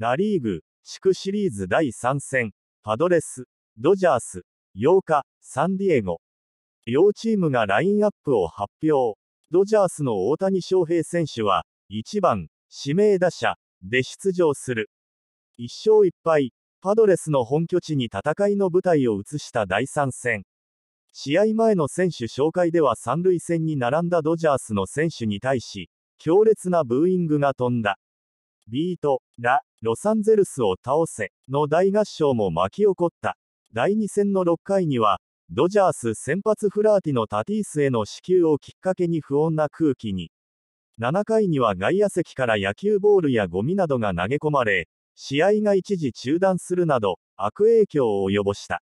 ラリーグ、地区シリーズ第3戦、パドレス、ドジャース、8日、サンディエゴ。両チームがラインアップを発表。ドジャースの大谷翔平選手は、1番、指名打者、で出場する。1勝1敗、パドレスの本拠地に戦いの舞台を移した第3戦。試合前の選手紹介では三塁線に並んだドジャースの選手に対し、強烈なブーイングが飛んだ。ビート、ラ、ロサンゼルスを倒せの大合唱も巻き起こった。第2戦の6回には、ドジャース先発フラーティのタティースへの支給をきっかけに不穏な空気に。7回には外野席から野球ボールやゴミなどが投げ込まれ、試合が一時中断するなど、悪影響を及ぼした。